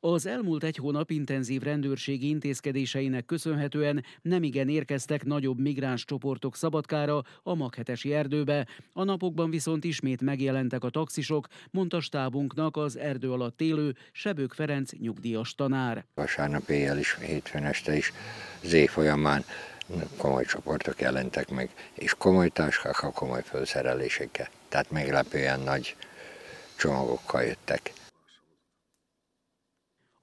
Az elmúlt egy hónap intenzív rendőrségi intézkedéseinek köszönhetően nemigen érkeztek nagyobb migráns csoportok Szabadkára, a Maghetesi erdőbe. A napokban viszont ismét megjelentek a taxisok, mondta stábunknak az erdő alatt élő Sebők Ferenc nyugdíjas tanár. Vasárnap éjjel is, hétfőn este is, év folyamán komoly csoportok jelentek meg, és komoly a komoly felszerelésekkel. Tehát meglepően nagy csomagokkal jöttek.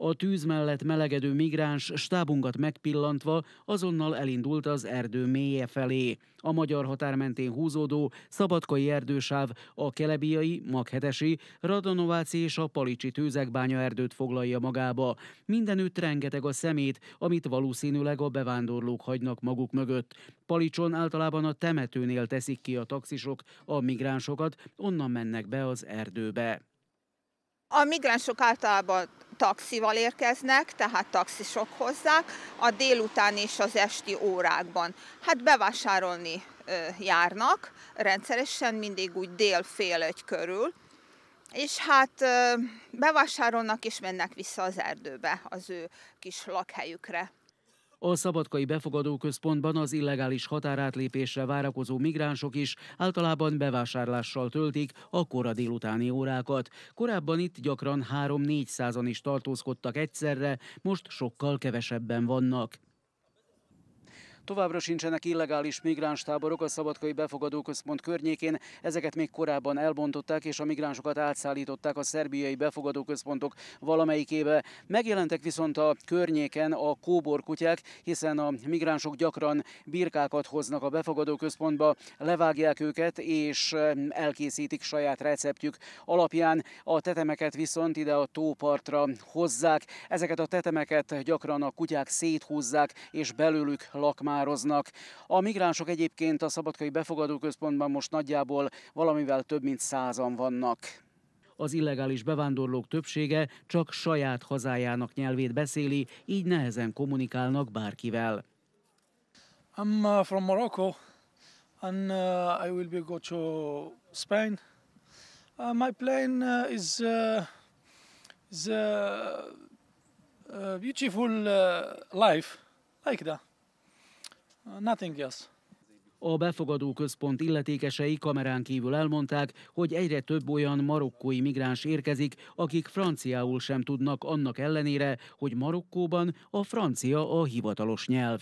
A tűz mellett melegedő migráns stábunkat megpillantva azonnal elindult az erdő mélye felé. A magyar határ mentén húzódó szabadkai erdősáv a kelebiai, maghetesi, radanováci és a palicsi tűzekbánya erdőt foglalja magába. Mindenütt rengeteg a szemét, amit valószínűleg a bevándorlók hagynak maguk mögött. Palicson általában a temetőnél teszik ki a taxisok a migránsokat, onnan mennek be az erdőbe. A migránsok általában taxival érkeznek, tehát taxisok hozzák, a délután és az esti órákban. Hát bevásárolni járnak, rendszeresen mindig úgy dél fél egy körül, és hát bevásárolnak és mennek vissza az erdőbe, az ő kis lakhelyükre. A Szabadkai Befogadóközpontban az illegális határátlépésre várakozó migránsok is általában bevásárlással töltik a kora délutáni órákat. Korábban itt gyakran 3-4 százan is tartózkodtak egyszerre, most sokkal kevesebben vannak. Továbbra sincsenek illegális migráns táborok a Szabadkai Befogadóközpont környékén, ezeket még korábban elbontották, és a migránsokat átszállították a szerbiai befogadóközpontok valamelyikébe. Megjelentek viszont a környéken a kóborkutyák, hiszen a migránsok gyakran birkákat hoznak a befogadóközpontba, levágják őket, és eh, elkészítik saját receptjük alapján. A tetemeket viszont ide a tópartra hozzák. Ezeket a tetemeket gyakran a kutyák széthúzzák, és belőlük lakmák kamároznak. A migránsok egyébként a Szabadkai Befogadóközpontban most nagyjából valamivel több mint százan vannak. Az illegális bevándorlók többsége csak saját hazájának nyelvét beszéli, így nehezen kommunikálnak bárkivel. I'm uh, from Morocco and uh, I will be go to Spain. Uh, my plane is is beautiful life like that. Uh, nothing else. A befogadó központ illetékesei kamerán kívül elmondták, hogy egyre több olyan marokkói migráns érkezik, akik franciául sem tudnak annak ellenére, hogy Marokkóban a francia a hivatalos nyelv.